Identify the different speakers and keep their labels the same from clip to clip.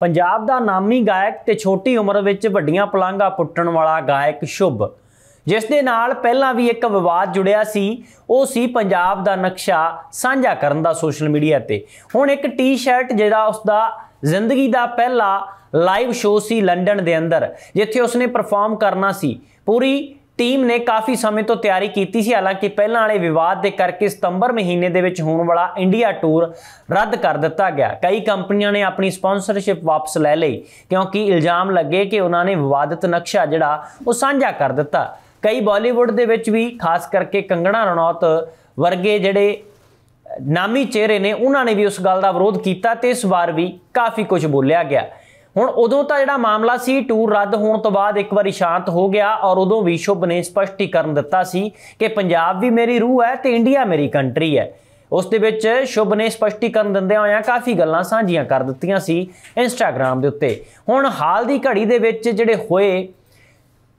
Speaker 1: ਪੰਜਾਬ ਦਾ ਨਾਮੀ ਗਾਇਕ ਤੇ ਛੋਟੀ ਉਮਰ ਵਿੱਚ ਵੱਡੀਆਂ ਪਲਾਂਗਾ ਪੁੱਟਣ ਵਾਲਾ ਗਾਇਕ ਸ਼ੁਭ ਜਿਸ ਦੇ ਨਾਲ ਪਹਿਲਾਂ ਵੀ ਇੱਕ ਵਿਵਾਦ ਜੁੜਿਆ ਸੀ ਉਹ ਸੀ ਪੰਜਾਬ ਦਾ ਨਕਸ਼ਾ ਸਾਂਝਾ ਕਰਨ ਦਾ ਸੋਸ਼ਲ ਮੀਡੀਆ ਤੇ ਹੁਣ ਇੱਕ ਟੀ-ਸ਼ਰਟ ਜਿਹੜਾ ਉਸ ਦਾ ਜ਼ਿੰਦਗੀ ਦਾ ਪਹਿਲਾ ਲਾਈਵ ਸ਼ੋਅ ਸੀ ਲੰਡਨ ਦੇ ਅੰਦਰ ਜਿੱਥੇ ਉਸਨੇ ਪਰਫਾਰਮ ਕਰਨਾ ਸੀ ਪੂਰੀ ਟੀਮ ਨੇ ਕਾਫੀ ਸਮੇਂ ਤੋਂ ਤਿਆਰੀ ਕੀਤੀ ਸੀ ਹਾਲਾਂਕਿ ਪਹਿਲਾਂ ਵਾਲੇ ਵਿਵਾਦ ਦੇ ਕਰਕੇ ਸਤੰਬਰ ਮਹੀਨੇ ਦੇ ਵਿੱਚ ਹੋਣ ਵਾਲਾ ਇੰਡੀਆ ਟੂਰ ਰੱਦ ਕਰ ਦਿੱਤਾ ਗਿਆ ਕਈ ਕੰਪਨੀਆਂ ਨੇ ਆਪਣੀ ਸਪਾਂਸਰਸ਼ਿਪ ਵਾਪਸ ਲੈ ਲਈ ਕਿਉਂਕਿ ਇਲਜ਼ਾਮ ਲੱਗੇ ਕਿ ਉਹਨਾਂ ਨੇ ਵਿਵਾਦਿਤ ਨਕਸ਼ਾ ਜਿਹੜਾ ਉਹ ਸਾਂਝਾ ਕਰ ਦਿੱਤਾ ਕਈ ਬਾਲੀਵੁੱਡ ਦੇ ਵਿੱਚ ਵੀ ਖਾਸ ਕਰਕੇ ਕੰਗਣਾ ਰਣੌਤ ਵਰਗੇ ਜਿਹੜੇ ਨਾਮੀ ਚਿਹਰੇ ਨੇ ਉਹਨਾਂ ਨੇ ਵੀ ਉਸ ਗੱਲ ਦਾ ਵਿਰੋਧ ਕੀਤਾ ਤੇ ਇਸ ਵਾਰ ਵੀ ਕਾਫੀ ਕੁਝ ਬੋਲਿਆ ਗਿਆ ਹੁਣ ਉਦੋਂ ਤਾਂ ਜਿਹੜਾ ਮਾਮਲਾ ਸੀ ਟੂਰ ਰੱਦ ਹੋਣ ਤੋਂ ਬਾਅਦ ਇੱਕ ਵਾਰੀ ਸ਼ਾਂਤ ਹੋ ਗਿਆ ਔਰ ਉਦੋਂ ਵਿਸ਼ਵ ਨੇ ਸਪਸ਼ਟੀਕਰਨ ਦਿੱਤਾ ਸੀ ਕਿ ਪੰਜਾਬ ਵੀ ਮੇਰੀ ਰੂਹ ਹੈ ਤੇ ਇੰਡੀਆ ਮੇਰੀ ਕੰਟਰੀ ਹੈ ਉਸ ਦੇ ਵਿੱਚ ਸ਼ੁਭ ਨੇ ਸਪਸ਼ਟੀਕਰਨ ਦਿੰਦੇ ਹੋਇਆਂ ਕਾਫੀ ਗੱਲਾਂ ਸਾਂਝੀਆਂ ਕਰ ਦਿੱਤੀਆਂ ਸੀ ਇੰਸਟਾਗ੍ਰam ਦੇ ਉੱਤੇ ਹੁਣ ਹਾਲ ਦੀ ਘੜੀ ਦੇ ਵਿੱਚ ਜਿਹੜੇ ਹੋਏ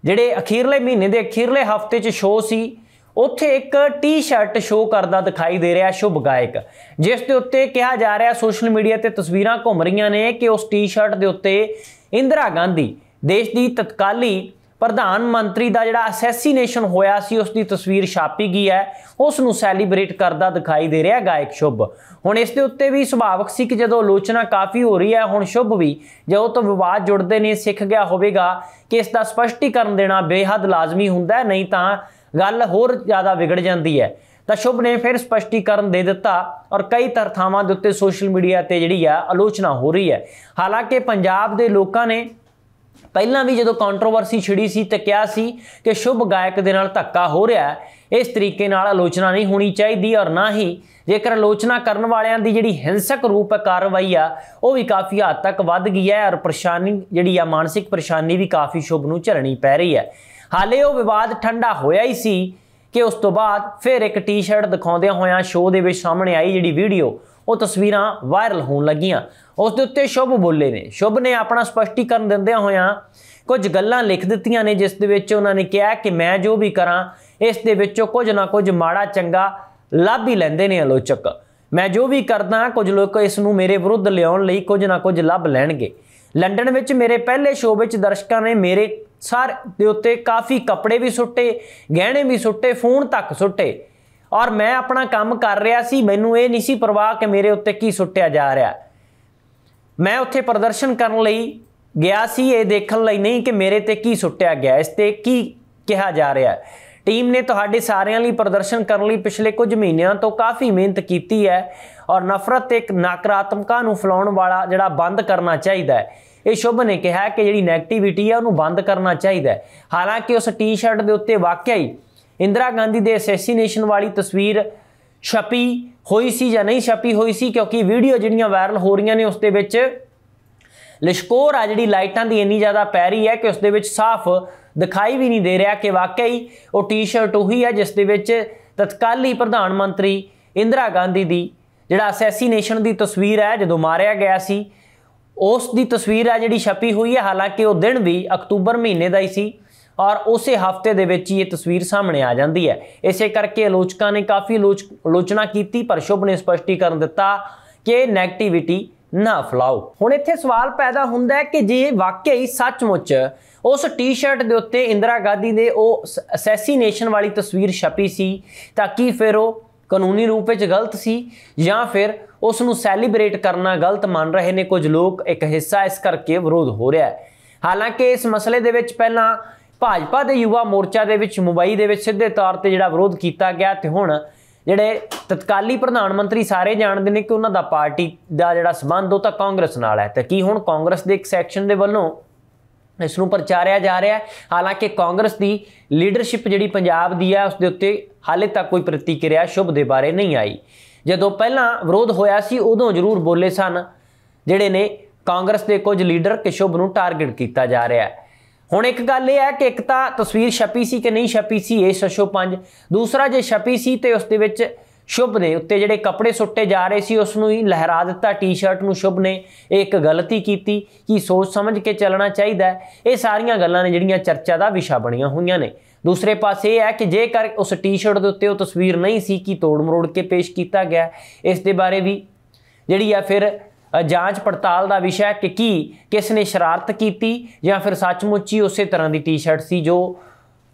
Speaker 1: ਜਿਹੜੇ ਅਖੀਰਲੇ ਮਹੀਨੇ ਦੇ ਅਖੀਰਲੇ ਹਫਤੇ 'ਚ ਸ਼ੋਅ ਸੀ ਉੱਥੇ ਇੱਕ ਟੀ-ਸ਼ਰਟ ਸ਼ੋਅ ਕਰਦਾ ਦਿਖਾਈ ਦੇ ਰਿਹਾ ਸ਼ੁਭ ਗਾਇਕ ਜਿਸ ਦੇ ਉੱਤੇ ਕਿਹਾ ਜਾ ਰਿਹਾ ਸੋਸ਼ਲ ਮੀਡੀਆ ਤੇ ਤਸਵੀਰਾਂ ਘੁੰਮ ਰਹੀਆਂ ਨੇ ਕਿ ਉਸ ਟੀ-ਸ਼ਰਟ ਦੇ ਉੱਤੇ ਇੰਦਰਾ ਗਾਂਧੀ ਦੇਸ਼ ਦੀ ਤਤਕਾਲੀ ਪ੍ਰਧਾਨ ਮੰਤਰੀ ਦਾ ਜਿਹੜਾ ਅਸੈਸੀਨੇਸ਼ਨ ਹੋਇਆ ਸੀ ਉਸ ਦੀ ਤਸਵੀਰ ਛਾਪੀ ਗਈ ਹੈ ਉਸ ਨੂੰ ਸੈਲੀਬ੍ਰੇਟ ਕਰਦਾ ਦਿਖਾਈ ਦੇ ਰਿਹਾ ਗਾਇਕ ਸ਼ੁਭ ਹੁਣ ਇਸ ਦੇ ਉੱਤੇ ਵੀ ਸੁਭਾਵਕ ਸੀ ਕਿ ਜਦੋਂ ਆਲੋਚਨਾ ਕਾਫੀ ਹੋ ਰਹੀ ਹੈ ਹੁਣ ਸ਼ੁਭ ਵੀ ਜਦੋਂ ਤੋਂ ਵਿਵਾਦ ਜੁੜਦੇ ਨੇ ਸਿੱਖ ਗਿਆ ਹੋਵੇਗਾ ਕਿ ਇਸ ਦਾ ਸਪਸ਼ਟੀਕਰਨ ਦੇਣਾ ਬੇਹੱਦ ਲਾਜ਼ਮੀ ਹੁੰਦਾ ਹੈ ਨਹੀਂ ਤਾਂ ਗੱਲ ਹੋਰ ਜ਼ਿਆਦਾ ਵਿਗੜ ਜਾਂਦੀ ਹੈ ਤਾਂ ਸ਼ੁਭ ਨੇ ਫਿਰ ਸਪਸ਼ਟੀਕਰਨ ਦੇ ਦਿੱਤਾ ਔਰ ਕਈ ਤਰਥਾਵਾਂ ਦੇ ਉੱਤੇ ਸੋਸ਼ਲ ਮੀਡੀਆ ਤੇ ਜਿਹੜੀ ਆ ਆਲੋਚਨਾ ਹੋ ਰਹੀ ਹੈ ਹਾਲਾਂਕਿ ਪੰਜਾਬ ਦੇ ਲੋਕਾਂ ਨੇ ਪਹਿਲਾਂ ਵੀ ਜਦੋਂ ਕੰਟਰੋਵਰਸੀ ਛਿੜੀ ਸੀ ਤੇ ਕਿਹਾ ਸੀ ਕਿ ਸ਼ੁਭ ਗਾਇਕ ਦੇ ਨਾਲ ਧੱਕਾ ਹੋ ਰਿਹਾ ਹੈ ਇਸ ਤਰੀਕੇ ਨਾਲ ਆਲੋਚਨਾ ਨਹੀਂ ਹੋਣੀ ਚਾਹੀਦੀ ਔਰ ਨਾ ਹੀ ਜੇਕਰ ਆਲੋਚਨਾ ਕਰਨ ਵਾਲਿਆਂ ਦੀ ਜਿਹੜੀ ਹਿੰਸਕ ਰੂਪ ਕਾਰਵਾਈ ਆ ਉਹ ਵੀ ਕਾਫੀ ਹੱਦ ਤੱਕ ਵੱਧ ਗਈ ਹੈ ਔਰ ਪਰੇਸ਼ਾਨੀ ਜਿਹੜੀ ਆ ਮਾਨਸਿਕ ਪਰੇਸ਼ਾਨੀ ਵੀ ਕਾਫੀ ਸ਼ੁਭ ਨੂੰ ਝਲਣੀ ਪੈ ਰਹੀ ਹੈ ਹਾਲੇ ਉਹ ਵਿਵਾਦ ਠੰਡਾ ਹੋਇਆ ਹੀ ਸੀ ਕਿ ਉਸ ਤੋਂ ਬਾਅਦ ਫਿਰ ਇੱਕ ਟੀ-ਸ਼ਰਟ ਦਿਖਾਉਂਦਿਆਂ ਹੋਇਆਂ ਸ਼ੋਅ ਦੇ ਵਿੱਚ ਸਾਹਮਣੇ ਆਈ ਜਿਹੜੀ ਵੀਡੀਓ ਉਹ ਤਸਵੀਰਾਂ ਵਾਇਰਲ ਹੋਣ ਲੱਗੀਆਂ ਉਸ ਦੇ ਉੱਤੇ ਸ਼ੁਭ ਬੋਲੇ ਨੇ ਸ਼ੁਭ ਨੇ ਆਪਣਾ ਸਪਸ਼ਟੀਕਰਨ ਦਿੰਦਿਆਂ ਹੋਇਆਂ ਕੁਝ ਗੱਲਾਂ ਲਿਖ ਦਿੱਤੀਆਂ ਨੇ ਜਿਸ ਦੇ ਵਿੱਚ ਉਹਨਾਂ ਨੇ ਕਿਹਾ ਕਿ ਮੈਂ ਜੋ ਵੀ ਕਰਾਂ ਇਸ ਦੇ ਵਿੱਚੋਂ ਕੁਝ ਨਾ ਕੁਝ ਮਾੜਾ ਚੰਗਾ ਲੱਭ ਹੀ ਲੈਂਦੇ ਨੇ ਆਲੋਚਕ ਮੈਂ ਜੋ ਵੀ ਕਰਦਾ ਕੁਝ ਲੋਕ ਇਸ ਨੂੰ ਮੇਰੇ ਵਿਰੁੱਧ ਲਿਆਉਣ ਲਈ ਕੁਝ ਨਾ ਕੁਝ ਲੱਭ ਲੈਣਗੇ ਲੰਡਨ ਵਿੱਚ ਮੇਰੇ ਪਹਿਲੇ ਸ਼ੋਅ ਵਿੱਚ ਦਰਸ਼ਕਾਂ ਨੇ ਮੇਰੇ ਸਰ ਦੇ ਉੱਤੇ ਕਾਫੀ ਕੱਪੜੇ ਵੀ ਸੁੱਟੇ ਗਹਿਣੇ ਵੀ ਸੁੱਟੇ ਫੋਨ ਤੱਕ ਸੁੱਟੇ ਔਰ ਮੈਂ ਆਪਣਾ ਕੰਮ ਕਰ ਰਿਹਾ ਸੀ ਮੈਨੂੰ ਇਹ ਨਹੀਂ ਸੀ ਪਰਵਾਹ ਕਿ ਮੇਰੇ ਉੱਤੇ ਕੀ ਸੁੱਟਿਆ ਜਾ ਰਿਹਾ ਮੈਂ ਉੱਥੇ ਪ੍ਰਦਰਸ਼ਨ ਕਰਨ ਲਈ ਗਿਆ ਸੀ ਇਹ ਦੇਖਣ ਲਈ ਨਹੀਂ ਕਿ ਮੇਰੇ ਤੇ ਕੀ ਸੁੱਟਿਆ ਗਿਆ ਇਸ ਤੇ ਕੀ ਕਿਹਾ ਜਾ ਰਿਹਾ ਹੈ ਟੀਮ ਨੇ ਤੁਹਾਡੇ ਸਾਰਿਆਂ ਲਈ ਪ੍ਰਦਰਸ਼ਨ ਕਰਨ ਲਈ ਪਿਛਲੇ ਕੁਝ ਮਹੀਨਿਆਂ ਤੋਂ ਕਾਫੀ ਮਿਹਨਤ ਕੀਤੀ ਹੈ ਔਰ ਨਫ਼ਰਤ ਤੇ ਇੱਕ ਨਕਾਰਾਤਮਕਾ ਨੂੰ ਫਲਾਉਣ ਵਾਲਾ ਜਿਹੜਾ ਬੰਦ ਕਰਨਾ ਚਾਹੀਦਾ ਹੈ ਇਹ ਸ਼ੁਭ ਨੇ ਕਿਹਾ ਕਿ ਜਿਹੜੀ ਨੈਗੇਟਿਵਿਟੀ ਹੈ ਉਹਨੂੰ ਬੰਦ ਕਰਨਾ ਚਾਹੀਦਾ ਹੈ ਹਾਲਾਂਕਿ ਉਸ ਟੀ-ਸ਼ਰਟ ਦੇ ਉੱਤੇ ਵਾਕਿਆ ਹੀ ਇੰਦਰਾ ਗਾਂਧੀ ਦੇ ਅਸੈਸੀਨੇਸ਼ਨ ਵਾਲੀ ਤਸਵੀਰ ਛਪੀ ਹੋਈ ਸੀ ਜਾਂ ਨਹੀਂ ਛਪੀ ਹੋਈ ਸੀ ਕਿਉਂਕਿ ਵੀਡੀਓ ਜਿਹੜੀਆਂ ਵਾਇਰਲ ਹੋ ਰਹੀਆਂ ਨੇ ਉਸ ਦੇ ਵਿੱਚ ਲਿਸ਼ਕੋਰ ਆ ਜਿਹੜੀ ਲਾਈਟਾਂ ਦੀ ਇੰਨੀ ਜ਼ਿਆਦਾ ਪੈ ਰਹੀ ਹੈ ਕਿ ਉਸ ਦੇ ਵਿੱਚ ਸਾਫ਼ ਦਿਖਾਈ ਵੀ ਨਹੀਂ ਦੇ ਰਿਹਾ ਕਿ ਵਾਕਈ ਉਹ ਟੀ-ਸ਼ਰਟ ਉਹੀ ਹੈ ਜਿਸ ਦੇ ਵਿੱਚ ਤਤਕਾਲੀ ਪ੍ਰਧਾਨ ਮੰਤਰੀ ਇੰਦਰਾ ਗਾਂਧੀ ਦੀ ਜਿਹੜਾ ਅਸੈਸੀਨੇਸ਼ਨ ਦੀ ਤਸਵੀਰ ਹੈ ਜਦੋਂ ਮਾਰਿਆ ਗਿਆ ਸੀ ਉਸ ਦੀ ਤਸਵੀਰ ਹੈ ਜਿਹੜੀ ਛਪੀ ਹੋਈ ਹੈ ਹਾਲਾਂਕਿ ਉਹ ਦਿਨ ਵੀ ਅਕਤੂਬਰ ਮਹੀਨੇ ਦਾ ਹੀ ਸੀ ਔਰ ਉਸੇ ਹਫਤੇ ਦੇ ਵਿੱਚ ਹੀ ਇਹ ਤਸਵੀਰ ਸਾਹਮਣੇ ਆ ਜਾਂਦੀ ਹੈ ਇਸੇ ਕਰਕੇ ਆਲੋਚਕਾਂ ਨੇ ਕਾਫੀ ਆਲੋਚਨਾ ਕੀਤੀ ਪਰ ਸ਼ੁਭ ਨੇ ਸਪਸ਼ਟੀਕਰਨ ਦਿੱਤਾ ਕਿ ਨੈਗੇਟਿਵਿਟੀ ਨਾ ਫਲਾਓ ਹੁਣ ਇੱਥੇ ਸਵਾਲ ਪੈਦਾ ਹੁੰਦਾ ਹੈ ਕਿ ਜੇ ਵਾਕਈ ਸੱਚਮੁੱਚ ਉਸ ਟੀ-ਸ਼ਰਟ ਦੇ ਉੱਤੇ ਇੰਦਰਾ ਗਾਂਧੀ ਦੇ ਉਹ ਅਸੈਸੀਨੇਸ਼ਨ ਵਾਲੀ ਤਸਵੀਰ ਛਪੀ ਸੀ ਤਾਂ ਕੀ ਫਿਰ ਉਹ ਕਾਨੂੰਨੀ ਰੂਪ ਵਿੱਚ ਗਲਤ ਸੀ ਜਾਂ ਫਿਰ ਉਸ ਨੂੰ ਸੈਲੀਬ੍ਰੇਟ ਕਰਨਾ ਗਲਤ ਮੰਨ ਰਹੇ ਨੇ ਕੁਝ ਲੋਕ ਇੱਕ ਹਿੱਸਾ ਇਸ ਕਰਕੇ ਵਿਰੋਧ ਹੋ ਰਿਹਾ ਹੈ ਹਾਲਾਂਕਿ ਇਸ ਮਸਲੇ ਦੇ ਵਿੱਚ ਪਹਿਲਾਂ ਭਾਜਪਾ ਦੇ ਯੁਵਾ ਮੋਰਚਾ ਦੇ ਵਿੱਚ ਮੁੰਬਈ ਦੇ ਵਿੱਚ ਸਿੱਧੇ ਤੌਰ ਤੇ ਜਿਹੜਾ ਵਿਰੋਧ ਕੀਤਾ ਗਿਆ ਤੇ ਹੁਣ ਜਿਹੜੇ ਤਤਕਾਲੀ ਪ੍ਰਧਾਨ ਮੰਤਰੀ ਸਾਰੇ ਜਾਣਦੇ ਨੇ ਕਿ ਉਹਨਾਂ ਦਾ ਪਾਰਟੀ ਦਾ ਜਿਹੜਾ ਸਬੰਧ ਉਹ ਤਾਂ ਕਾਂਗਰਸ ਨਾਲ ਹੈ ਤੇ ਕੀ ਹੁਣ ਕਾਂਗਰਸ ਦੇ ਇੱਕ ਸੈਕਸ਼ਨ ਦੇ ਵੱਲੋਂ ਇਸ ਨੂੰ ਪ੍ਰਚਾਰਿਆ ਜਾ ਰਿਹਾ ਹੈ ਹਾਲਾਂਕਿ ਕਾਂਗਰਸ ਦੀ ਲੀਡਰਸ਼ਿਪ ਜਿਹੜੀ ਪੰਜਾਬ ਦੀ ਹੈ ਉਸ ਦੇ ਉੱਤੇ ਹਾਲੇ ਤੱਕ ਕੋਈ ਪ੍ਰਤੀਕਿਰਿਆ ਸ਼ੁਭ ਦੇ ਬਾਰੇ ਨਹੀਂ ਆਈ ਜਦੋਂ ਪਹਿਲਾਂ ਵਿਰੋਧ ਹੋਇਆ ਸੀ ਉਦੋਂ ਜ਼ਰੂਰ ਬੋਲੇ ਸਨ ਜਿਹੜੇ ਨੇ ਕਾਂਗਰਸ ਦੇ ਕੁਝ ਲੀਡਰ ਕਿਸ਼ੋਭ ਨੂੰ ਟਾਰਗੇਟ ਕੀਤਾ ਜਾ ਰਿਹਾ ਹੈ ਹੁਣ ਇੱਕ ਗੱਲ ਇਹ ਹੈ ਕਿ ਇੱਕ ਤਾਂ ਤਸਵੀਰ ਛਪੀ ਸੀ ਕਿ ਨਹੀਂ ਛਪੀ ਸੀ ਇਹ 605 ਦੂਸਰਾ ਜੇ ਛਪੀ ਸੀ ਤੇ ਉਸ ਦੇ ਵਿੱਚ ਸ਼ੁਭ ਨੇ ਉੱਤੇ ਜਿਹੜੇ ਕੱਪੜੇ ਸੁੱਟੇ ਜਾ ਰਹੇ ਸੀ ਉਸ ਨੂੰ ਹੀ ਲਹਿਰਾ ਦਿੱਤਾ ਟੀ-ਸ਼ਰਟ ਨੂੰ ਸ਼ੁਭ ਨੇ ਇੱਕ ਗਲਤੀ ਕੀਤੀ ਕਿ ਸੋਚ ਸਮਝ ਕੇ ਚੱਲਣਾ ਚਾਹੀਦਾ ਇਹ ਸਾਰੀਆਂ ਗੱਲਾਂ ਨੇ ਜਿਹੜੀਆਂ ਚਰਚਾ ਦਾ ਵਿਸ਼ਾ ਬਣੀਆਂ ਹੋਈਆਂ ਨੇ ਦੂਸਰੇ ਪਾਸੇ ਇਹ ਹੈ ਕਿ ਜੇਕਰ ਉਸ ਟੀ-ਸ਼ਰਟ ਦੇ ਉੱਤੇ ਉਹ ਤਸਵੀਰ ਨਹੀਂ ਸੀ ਕਿ ਤੋੜ ਮਰੋੜ ਕੇ ਪੇਸ਼ ਕੀਤਾ ਗਿਆ ਇਸ ਦੇ ਬਾਰੇ ਵੀ ਜਿਹੜੀ ਆ ਫਿਰ ਜਾਂਚ ਪੜਤਾਲ ਦਾ ਵਿਸ਼ਾ ਹੈ ਕਿ ਕੀ ਕਿਸ ਨੇ ਸ਼ਰਾਰਤ ਕੀਤੀ ਜਾਂ ਫਿਰ ਸੱਚਮੁੱਚ ਹੀ ਉਸੇ ਤਰ੍ਹਾਂ ਦੀ ਟੀ-ਸ਼ਰਟ ਸੀ ਜੋ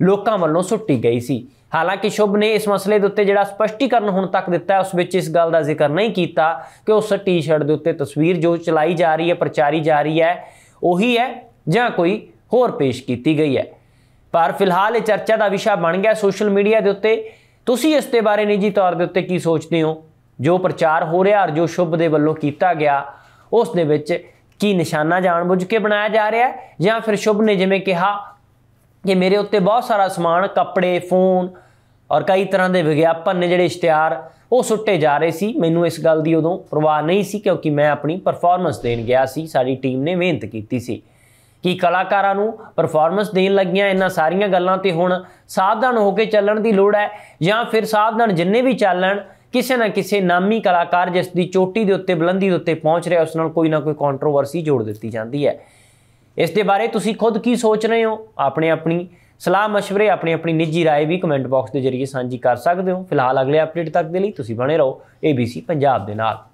Speaker 1: ਲੋਕਾਂ ਵੱਲੋਂ ਸੁੱਟੀ ਗਈ ਸੀ ਹਾਲਾਂਕਿ ਸ਼ੁਭ ਨੇ ਇਸ ਮਸਲੇ ਦੇ ਉੱਤੇ ਜਿਹੜਾ ਸਪਸ਼ਟੀਕਰਨ ਹੁਣ ਤੱਕ ਦਿੱਤਾ ਉਸ ਵਿੱਚ ਇਸ ਗੱਲ ਦਾ ਜ਼ਿਕਰ ਨਹੀਂ ਕੀਤਾ ਕਿ ਉਸ ਟੀ-ਸ਼ਰਟ ਦੇ ਉੱਤੇ ਤਸਵੀਰ ਜੋ ਚਲਾਈ ਜਾ ਰਹੀ ਹੈ ਪ੍ਰਚਾਰੀ ਜਾ ਰਹੀ ਹੈ ਉਹੀ ਹੈ ਜਾਂ ਕੋਈ ਹੋਰ ਪੇਸ਼ ਕੀਤੀ ਗਈ ਹੈ ਪਰ ਫਿਲਹਾਲ ਇਹ ਚਰਚਾ ਦਾ ਵਿਸ਼ਾ ਬਣ ਗਿਆ ਸੋਸ਼ਲ ਮੀਡੀਆ ਦੇ ਉੱਤੇ ਤੁਸੀਂ ਇਸ ਦੇ ਬਾਰੇ ਨਿੱਜੀ ਤੌਰ ਦੇ ਉੱਤੇ ਕੀ ਸੋਚਦੇ ਹੋ ਜੋ ਪ੍ਰਚਾਰ ਹੋ ਰਿਹਾ ਔਰ ਜੋ ਸ਼ੁਭ ਦੇ ਵੱਲੋਂ ਕੀਤਾ ਗਿਆ ਉਸ ਦੇ ਵਿੱਚ ਕੀ ਨਿਸ਼ਾਨਾ ਜਾਣਬੁੱਝ ਕੇ ਬਣਾਇਆ ਜਾ ਰਿਹਾ ਹੈ ਜਾਂ ਫਿਰ ਸ਼ੁਭ ਨੇ ਜਿਵੇਂ ਕਿਹਾ ਕਿ ਮੇਰੇ ਉੱਤੇ ਬਹੁਤ ਸਾਰਾ ਸਮਾਨ ਕੱਪੜੇ ਫੋਨ ਔਰ ਕਈ ਤਰ੍ਹਾਂ ਦੇ ਵਿਗਿਆਪਨ ਨੇ ਜਿਹੜੇ ਇਸ਼ਤਿਹਾਰ ਉਹ ਸੁੱਟੇ ਜਾ ਰਹੇ ਸੀ ਮੈਨੂੰ ਇਸ ਗੱਲ ਦੀ ਉਦੋਂ ਪਰਵਾਹ ਨਹੀਂ ਸੀ ਕਿਉਂਕਿ ਮੈਂ ਆਪਣੀ ਪਰਫਾਰਮੈਂਸ ਦੇਣ ਗਿਆ ਸੀ ਸਾਡੀ ਟੀਮ ਨੇ ਮਿਹਨਤ ਕੀਤੀ ਸੀ ਕਿ ਕਲਾਕਾਰਾਂ ਨੂੰ ਪਰਫਾਰਮੈਂਸ ਦੇਣ ਲੱਗੀਆਂ ਇਹਨਾਂ ਸਾਰੀਆਂ ਗੱਲਾਂ ਤੇ ਹੁਣ ਸਾਵਧਾਨ ਹੋ ਕੇ ਚੱਲਣ ਦੀ ਲੋੜ ਹੈ ਜਾਂ ਫਿਰ ਸਾਵਧਾਨ ਜਿੰਨੇ ਵੀ ਚੱਲਣ ਕਿਸੇ ਨਾ ਕਿਸੇ ਨਾਮੀ ਕਲਾਕਾਰ ਜਿਸ ਦੀ ਚੋਟੀ ਦੇ ਉੱਤੇ ਬਲੰਦੀ ਦੇ ਉੱਤੇ ਪਹੁੰਚ ਰਿਹਾ ਉਸ ਨਾਲ ਕੋਈ ਨਾ ਕੋਈ ਕੰਟਰੋਵਰਸੀ ਜੋੜ ਦਿੱਤੀ ਜਾਂਦੀ ਹੈ ਇਸ ਦੇ ਬਾਰੇ ਤੁਸੀਂ ਖੁਦ ਕੀ ਸੋਚ ਰਹੇ ਹੋ ਆਪਣੇ ਆਪਣੀ ਸਲਾਹ مشਵਰੇ ਆਪਣੀ ਆਪਣੀ ਨਿੱਜੀ رائے ਵੀ ਕਮੈਂਟ ਬਾਕਸ ਦੇ ਜ਼ਰੀਏ ਸਾਂਝੀ ਕਰ ਸਕਦੇ ਹੋ ਫਿਲਹਾਲ ਅਗਲੇ ਅਪਡੇਟ ਤੱਕ ਦੇ ਲਈ ਤੁਸੀਂ ਬਣੇ ਰਹੋ ABC ਪੰਜਾਬ ਦੇ ਨਾਲ